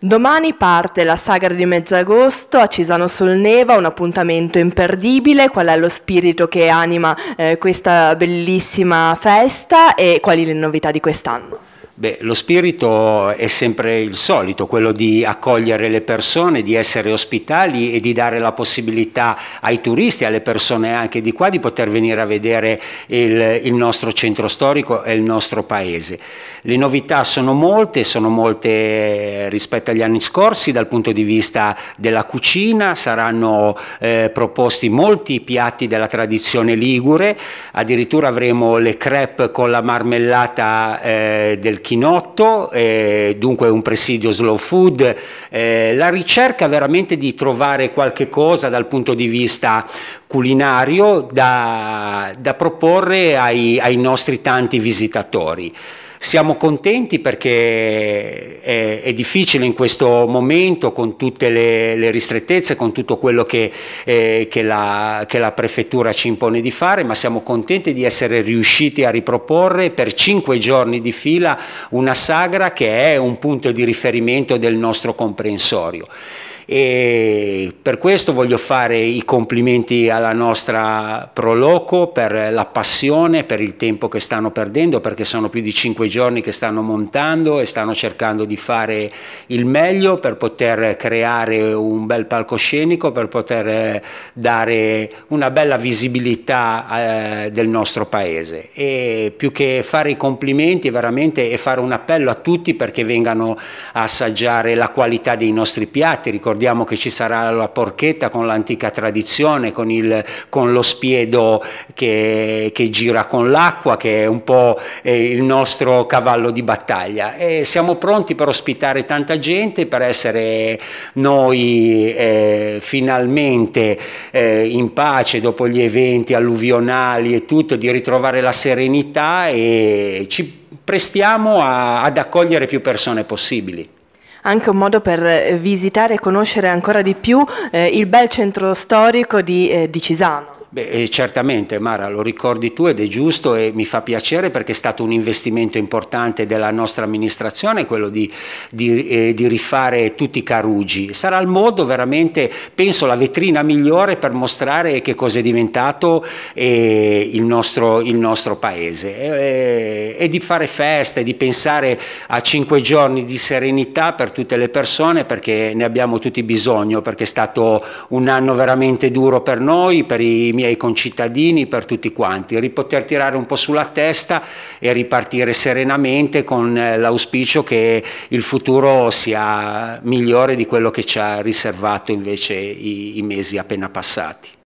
Domani parte la sagra di Mezzagosto a Cisano sul Neva, un appuntamento imperdibile, qual è lo spirito che anima eh, questa bellissima festa e quali le novità di quest'anno? Beh, lo spirito è sempre il solito, quello di accogliere le persone, di essere ospitali e di dare la possibilità ai turisti, alle persone anche di qua, di poter venire a vedere il, il nostro centro storico e il nostro paese. Le novità sono molte, sono molte eh, rispetto agli anni scorsi dal punto di vista della cucina, saranno eh, proposti molti piatti della tradizione ligure, addirittura avremo le crepe con la marmellata eh, del chinotto, eh, dunque un presidio slow food, eh, la ricerca veramente di trovare qualche cosa dal punto di vista culinario da, da proporre ai, ai nostri tanti visitatori. Siamo contenti perché è, è, difficile in questo momento con tutte le, le ristrettezze, con tutto quello che, eh, che, la, che, la, prefettura ci impone di fare, ma siamo contenti di essere riusciti a riproporre per cinque giorni di fila una sagra che è un punto di riferimento del nostro comprensorio e per questo voglio fare i complimenti alla nostra Proloco per la passione, per il tempo che stanno perdendo perché sono più di cinque giorni che stanno montando e stanno cercando di fare il meglio per poter creare un bel palcoscenico, per poter eh, dare una bella visibilità eh, del nostro paese e più che fare i complimenti veramente è fare un appello a tutti perché vengano a assaggiare la qualità dei nostri piatti, Ricordate ricordiamo che ci sarà la porchetta con l'antica tradizione, con, il, con lo spiedo che, che gira con l'acqua, che è un po' il nostro cavallo di battaglia. E siamo pronti per ospitare tanta gente, per essere noi eh, finalmente eh, in pace dopo gli eventi alluvionali e tutto, di ritrovare la serenità e ci prestiamo a, ad accogliere più persone possibili anche un modo per eh, visitare e conoscere ancora di più eh, il bel centro storico di, eh, di Cisano. Beh, eh, certamente Mara, lo ricordi tu ed è giusto e mi fa piacere perché è stato un investimento importante della nostra amministrazione quello di, di, eh, di rifare tutti i Carugi. Sarà il modo veramente, penso, la vetrina migliore per mostrare che cosa è diventato eh, il, nostro, il, nostro, paese e, eh, eh, e di fare feste, di pensare a cinque giorni di serenità per tutte le persone perché ne abbiamo tutti bisogno, perché è stato un anno veramente duro per noi, per i miei concittadini, per tutti quanti, ripoter tirare un po' sulla testa e ripartire serenamente con eh, l'auspicio che il futuro sia migliore di quello che ci ha riservato invece i, i mesi appena passati.